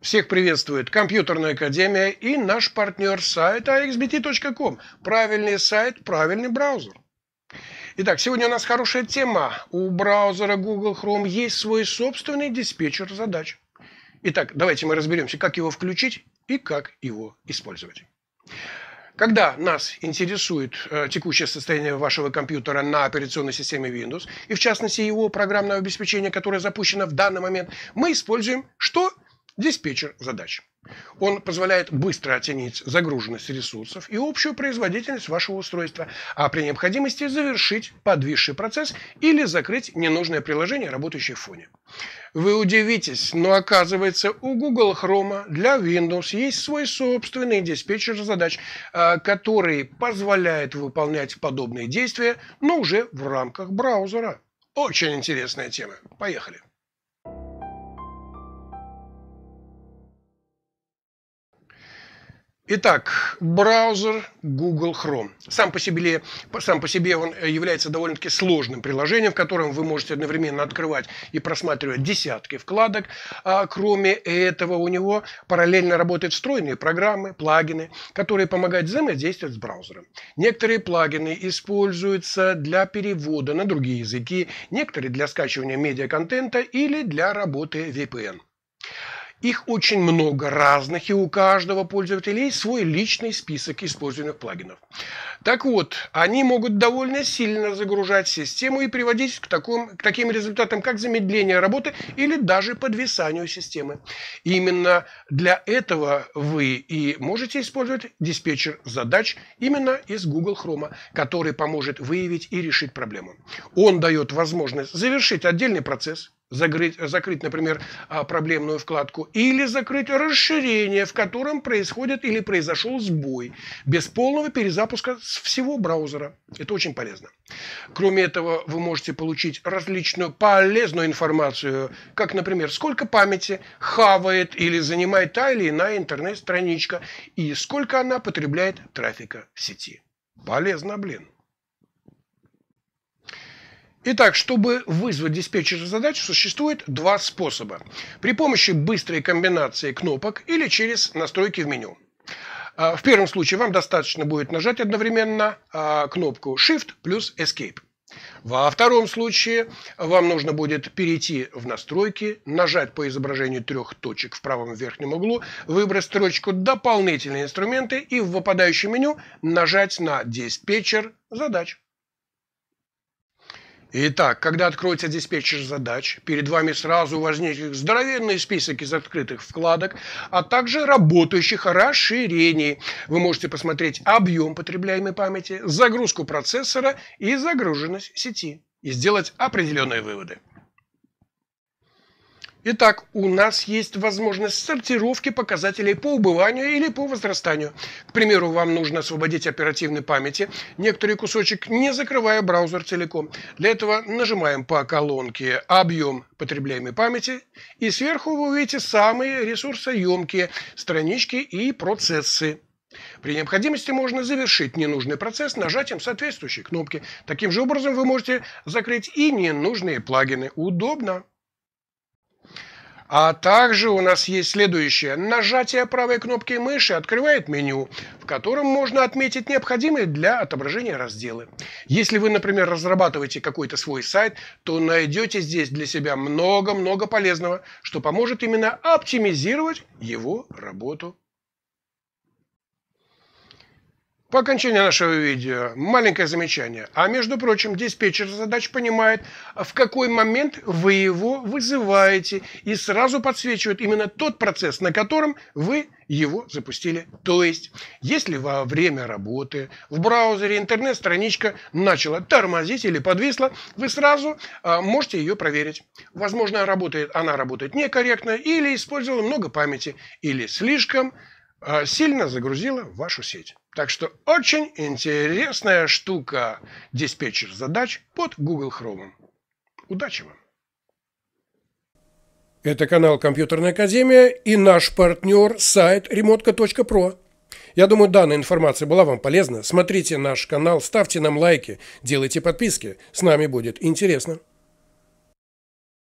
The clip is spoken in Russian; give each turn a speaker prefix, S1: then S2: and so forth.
S1: Всех приветствует Компьютерная Академия и наш партнер сайт axbt.com. Правильный сайт, правильный браузер. Итак, сегодня у нас хорошая тема. У браузера Google Chrome есть свой собственный диспетчер задач. Итак, давайте мы разберемся, как его включить и как его использовать. Когда нас интересует э, текущее состояние вашего компьютера на операционной системе Windows, и в частности его программное обеспечение, которое запущено в данный момент, мы используем что? диспетчер задач. Он позволяет быстро оценить загруженность ресурсов и общую производительность вашего устройства, а при необходимости завершить подвисший процесс или закрыть ненужное приложение, работающее в фоне. Вы удивитесь, но оказывается у Google Chrome для Windows есть свой собственный диспетчер задач, а, который позволяет выполнять подобные действия, но уже в рамках браузера. Очень интересная тема. Поехали. Итак, браузер Google Chrome. Сам по себе, сам по себе он э, является довольно-таки сложным приложением, в котором вы можете одновременно открывать и просматривать десятки вкладок. А кроме этого, у него параллельно работают встроенные программы, плагины, которые помогают взаимодействовать с браузером. Некоторые плагины используются для перевода на другие языки, некоторые для скачивания медиаконтента или для работы VPN. Их очень много разных, и у каждого пользователя есть свой личный список используемых плагинов. Так вот, они могут довольно сильно загружать систему и приводить к, таком, к таким результатам, как замедление работы или даже подвисанию системы. Именно для этого вы и можете использовать диспетчер задач именно из Google Chrome, который поможет выявить и решить проблему. Он дает возможность завершить отдельный процесс, закрыть, закрыть, например, а, проблемную вкладку, или закрыть расширение, в котором происходит или произошел сбой, без полного перезапуска всего браузера. Это очень полезно. Кроме этого, вы можете получить различную полезную информацию, как, например, сколько памяти хавает или занимает та или иная интернет-страничка, и сколько она потребляет трафика в сети. Полезно, блин. Итак, чтобы вызвать диспетчер задачу, существует два способа. При помощи быстрой комбинации кнопок или через настройки в меню. А, в первом случае вам достаточно будет нажать одновременно а, кнопку Shift плюс Escape. Во втором случае вам нужно будет перейти в настройки, нажать по изображению трех точек в правом верхнем углу, выбрать строчку «Дополнительные инструменты» и в выпадающем меню нажать на «Диспетчер задач». Итак, когда откроется диспетчер задач, перед вами сразу возникнет здоровенный список из открытых вкладок, а также работающих расширений. Вы можете посмотреть объем потребляемой памяти, загрузку процессора и загруженность сети и сделать определенные выводы. Итак, у нас есть возможность сортировки показателей по убыванию или по возрастанию. К примеру, вам нужно освободить оперативной памяти некоторый кусочек, не закрывая браузер целиком. Для этого нажимаем по колонке «Объем потребляемой памяти» и сверху вы увидите самые ресурсоемкие странички и процессы. При необходимости можно завершить ненужный процесс нажатием соответствующей кнопки. Таким же образом вы можете закрыть и ненужные плагины. Удобно! А также у нас есть следующее. Нажатие правой кнопки мыши открывает меню, в котором можно отметить необходимые для отображения разделы. Если вы, например, разрабатываете какой-то свой сайт, то найдете здесь для себя много-много полезного, что поможет именно оптимизировать его работу по окончании нашего видео маленькое замечание. А между прочим, диспетчер задач понимает, в какой момент вы его вызываете и сразу подсвечивает именно тот процесс, на котором вы его запустили. То есть, если во время работы в браузере интернет-страничка начала тормозить или подвисла, вы сразу э, можете ее проверить. Возможно, работает, она работает некорректно или использовала много памяти, или слишком Э, сильно загрузила вашу сеть. Так что очень интересная штука диспетчер задач под Google Chrome. Удачи вам! Это канал Компьютерная Академия и наш партнер сайт remotka.pro. Я думаю, данная информация была вам полезна. Смотрите наш канал, ставьте нам лайки, делайте подписки. С нами будет интересно.